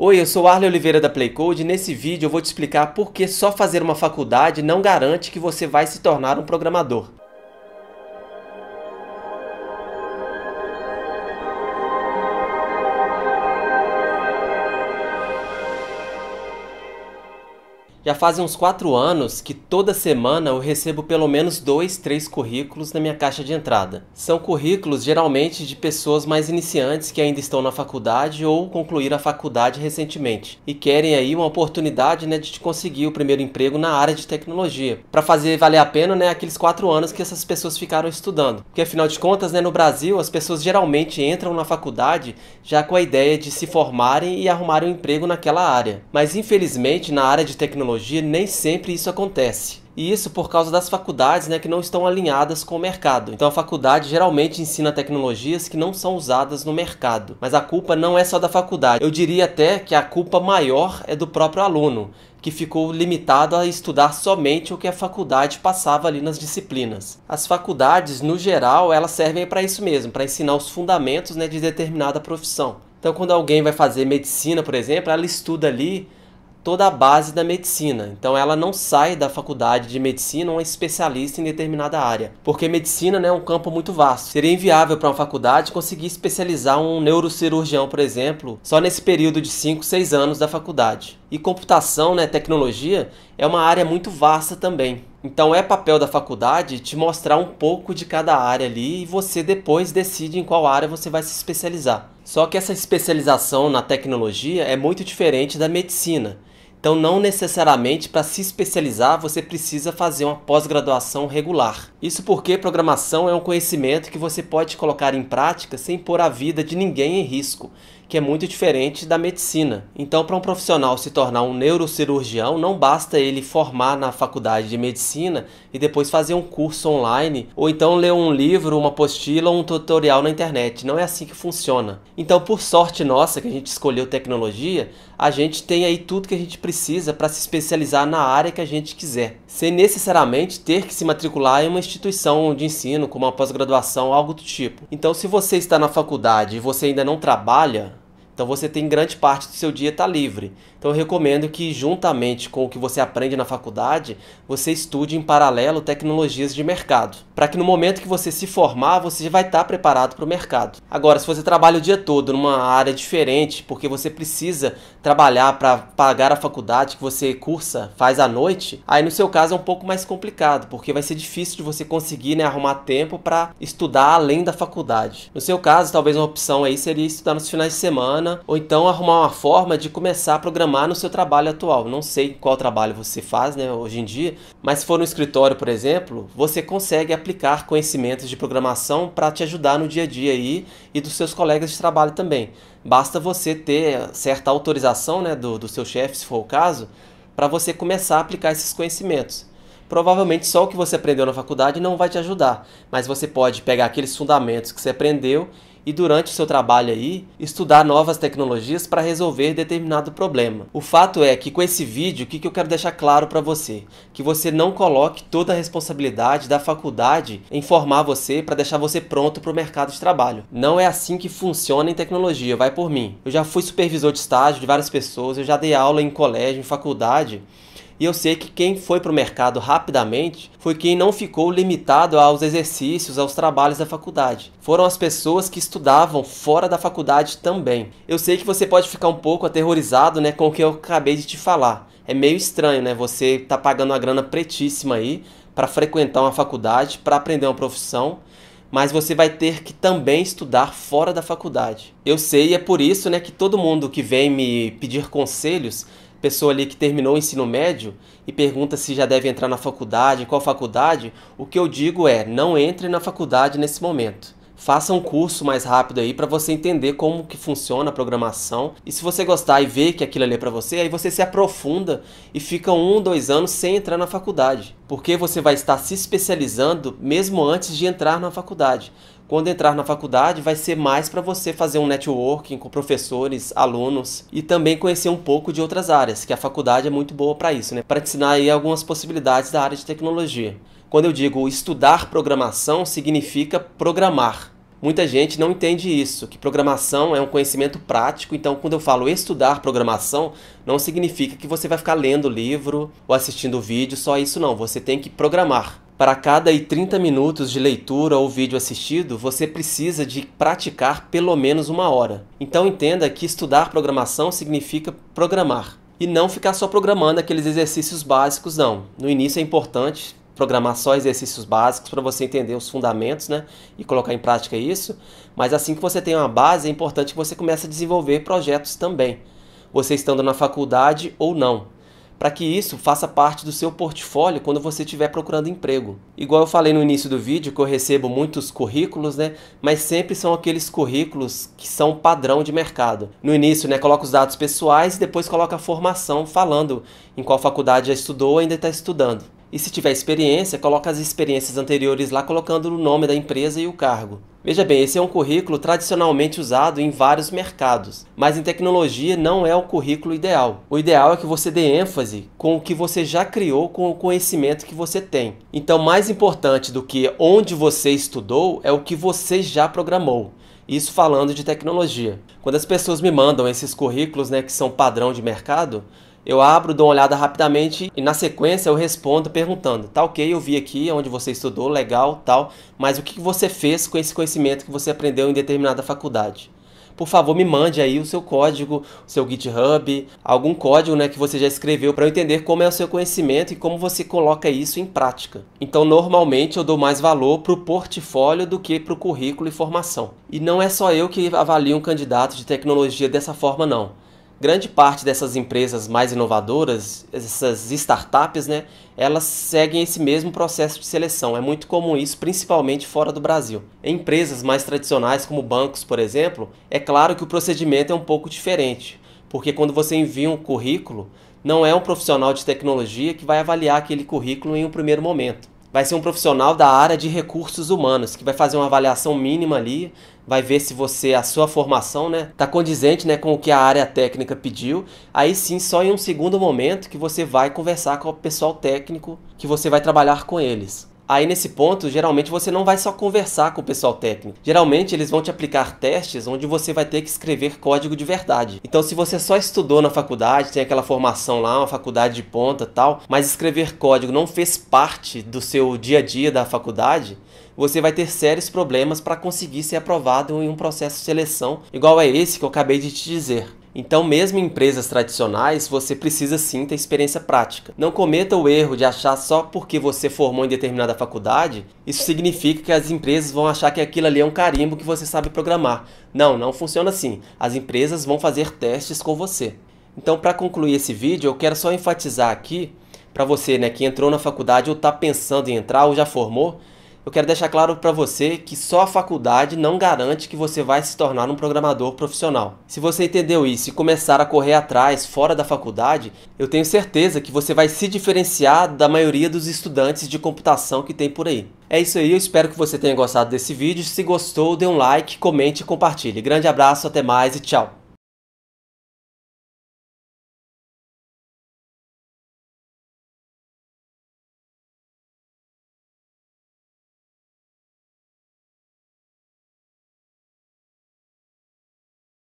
Oi, eu sou Arley Oliveira da Playcode e nesse vídeo eu vou te explicar por que só fazer uma faculdade não garante que você vai se tornar um programador. Já fazem uns quatro anos que toda semana eu recebo pelo menos dois, três currículos na minha caixa de entrada. São currículos geralmente de pessoas mais iniciantes que ainda estão na faculdade ou concluíram a faculdade recentemente e querem aí uma oportunidade né, de conseguir o primeiro emprego na área de tecnologia. Para fazer valer a pena né, aqueles quatro anos que essas pessoas ficaram estudando. Porque afinal de contas, né, no Brasil, as pessoas geralmente entram na faculdade já com a ideia de se formarem e arrumarem um emprego naquela área. Mas infelizmente, na área de tecnologia, tecnologia, nem sempre isso acontece. E isso por causa das faculdades né, que não estão alinhadas com o mercado. Então a faculdade geralmente ensina tecnologias que não são usadas no mercado. Mas a culpa não é só da faculdade. Eu diria até que a culpa maior é do próprio aluno, que ficou limitado a estudar somente o que a faculdade passava ali nas disciplinas. As faculdades, no geral, elas servem para isso mesmo, para ensinar os fundamentos né, de determinada profissão. Então, quando alguém vai fazer medicina, por exemplo, ela estuda ali toda a base da medicina. Então ela não sai da faculdade de medicina uma especialista em determinada área, porque medicina né, é um campo muito vasto. Seria inviável para uma faculdade conseguir especializar um neurocirurgião, por exemplo, só nesse período de 5, 6 anos da faculdade. E computação, né, tecnologia, é uma área muito vasta também. Então é papel da faculdade te mostrar um pouco de cada área ali e você depois decide em qual área você vai se especializar. Só que essa especialização na tecnologia é muito diferente da medicina. Então, não necessariamente para se especializar você precisa fazer uma pós-graduação regular. Isso porque programação é um conhecimento que você pode colocar em prática sem pôr a vida de ninguém em risco que é muito diferente da medicina. Então, para um profissional se tornar um neurocirurgião, não basta ele formar na faculdade de medicina e depois fazer um curso online ou então ler um livro, uma apostila ou um tutorial na internet. Não é assim que funciona. Então, por sorte nossa que a gente escolheu tecnologia, a gente tem aí tudo que a gente precisa para se especializar na área que a gente quiser, sem necessariamente ter que se matricular em uma instituição de ensino, como uma pós-graduação, algo do tipo. Então, se você está na faculdade e você ainda não trabalha, então você tem grande parte do seu dia tá livre. Então eu recomendo que juntamente com o que você aprende na faculdade, você estude em paralelo tecnologias de mercado, para que no momento que você se formar, você vai estar tá preparado para o mercado. Agora, se você trabalha o dia todo numa área diferente, porque você precisa trabalhar para pagar a faculdade que você cursa, faz à noite, aí no seu caso é um pouco mais complicado, porque vai ser difícil de você conseguir né, arrumar tempo para estudar além da faculdade. No seu caso, talvez uma opção aí seria estudar nos finais de semana, ou então arrumar uma forma de começar a programar programar no seu trabalho atual. Não sei qual trabalho você faz né, hoje em dia, mas se for no escritório, por exemplo, você consegue aplicar conhecimentos de programação para te ajudar no dia a dia aí e dos seus colegas de trabalho também. Basta você ter certa autorização né, do, do seu chefe, se for o caso, para você começar a aplicar esses conhecimentos provavelmente só o que você aprendeu na faculdade não vai te ajudar, mas você pode pegar aqueles fundamentos que você aprendeu e durante o seu trabalho aí estudar novas tecnologias para resolver determinado problema. O fato é que com esse vídeo, o que, que eu quero deixar claro para você? Que você não coloque toda a responsabilidade da faculdade em formar você para deixar você pronto para o mercado de trabalho. Não é assim que funciona em tecnologia, vai por mim. Eu já fui supervisor de estágio de várias pessoas, eu já dei aula em colégio, em faculdade, e eu sei que quem foi para o mercado rapidamente foi quem não ficou limitado aos exercícios, aos trabalhos da faculdade. Foram as pessoas que estudavam fora da faculdade também. Eu sei que você pode ficar um pouco aterrorizado né, com o que eu acabei de te falar. É meio estranho, né? Você tá pagando uma grana pretíssima aí para frequentar uma faculdade, para aprender uma profissão mas você vai ter que também estudar fora da faculdade. Eu sei, e é por isso né, que todo mundo que vem me pedir conselhos pessoa ali que terminou o ensino médio e pergunta se já deve entrar na faculdade, qual faculdade, o que eu digo é: não entre na faculdade nesse momento faça um curso mais rápido aí para você entender como que funciona a programação. E se você gostar e ver que aquilo ali é para você, aí você se aprofunda e fica um, dois anos sem entrar na faculdade. Porque você vai estar se especializando mesmo antes de entrar na faculdade. Quando entrar na faculdade, vai ser mais para você fazer um networking com professores, alunos e também conhecer um pouco de outras áreas, que a faculdade é muito boa para isso, né? Para te ensinar aí algumas possibilidades da área de tecnologia. Quando eu digo estudar programação, significa programar. Muita gente não entende isso, que programação é um conhecimento prático, então quando eu falo estudar programação, não significa que você vai ficar lendo livro ou assistindo vídeo, só isso não, você tem que programar. Para cada 30 minutos de leitura ou vídeo assistido, você precisa de praticar pelo menos uma hora. Então entenda que estudar programação significa programar. E não ficar só programando aqueles exercícios básicos, não. No início é importante programar só exercícios básicos para você entender os fundamentos né, e colocar em prática isso. Mas assim que você tem uma base, é importante que você comece a desenvolver projetos também, você estando na faculdade ou não. Para que isso faça parte do seu portfólio quando você estiver procurando emprego. Igual eu falei no início do vídeo, que eu recebo muitos currículos, né? Mas sempre são aqueles currículos que são padrão de mercado. No início, né, coloca os dados pessoais e depois coloca a formação falando em qual faculdade já estudou ou ainda está estudando. E se tiver experiência, coloca as experiências anteriores lá colocando o nome da empresa e o cargo. Veja bem, esse é um currículo tradicionalmente usado em vários mercados, mas em tecnologia não é o currículo ideal. O ideal é que você dê ênfase com o que você já criou com o conhecimento que você tem. Então, mais importante do que onde você estudou é o que você já programou. Isso falando de tecnologia. Quando as pessoas me mandam esses currículos, né, que são padrão de mercado, eu abro, dou uma olhada rapidamente e na sequência eu respondo perguntando, tá ok, eu vi aqui onde você estudou, legal, tal, mas o que você fez com esse conhecimento que você aprendeu em determinada faculdade? Por favor, me mande aí o seu código, o seu GitHub, algum código né, que você já escreveu para eu entender como é o seu conhecimento e como você coloca isso em prática. Então, normalmente eu dou mais valor para o portfólio do que para o currículo e formação. E não é só eu que avalio um candidato de tecnologia dessa forma, não grande parte dessas empresas mais inovadoras, essas startups, né, elas seguem esse mesmo processo de seleção. É muito comum isso, principalmente fora do Brasil. Em empresas mais tradicionais, como bancos, por exemplo, é claro que o procedimento é um pouco diferente, porque quando você envia um currículo, não é um profissional de tecnologia que vai avaliar aquele currículo em um primeiro momento vai ser um profissional da área de recursos humanos, que vai fazer uma avaliação mínima ali, vai ver se você a sua formação, né, tá condizente, né, com o que a área técnica pediu. Aí sim, só em um segundo momento que você vai conversar com o pessoal técnico que você vai trabalhar com eles. Aí nesse ponto, geralmente você não vai só conversar com o pessoal técnico. Geralmente eles vão te aplicar testes onde você vai ter que escrever código de verdade. Então se você só estudou na faculdade, tem aquela formação lá, uma faculdade de ponta, tal, mas escrever código não fez parte do seu dia a dia da faculdade, você vai ter sérios problemas para conseguir ser aprovado em um processo de seleção igual a é esse que eu acabei de te dizer. Então, mesmo em empresas tradicionais, você precisa sim ter experiência prática. Não cometa o erro de achar só porque você formou em determinada faculdade, isso significa que as empresas vão achar que aquilo ali é um carimbo que você sabe programar. Não, não funciona assim. As empresas vão fazer testes com você. Então, para concluir esse vídeo, eu quero só enfatizar aqui para você, né, que entrou na faculdade ou está pensando em entrar ou já formou, eu quero deixar claro para você que só a faculdade não garante que você vai se tornar um programador profissional. Se você entendeu isso e começar a correr atrás fora da faculdade, eu tenho certeza que você vai se diferenciar da maioria dos estudantes de computação que tem por aí. É isso aí, eu espero que você tenha gostado desse vídeo. Se gostou, dê um like, comente e compartilhe. Grande abraço, até mais e tchau!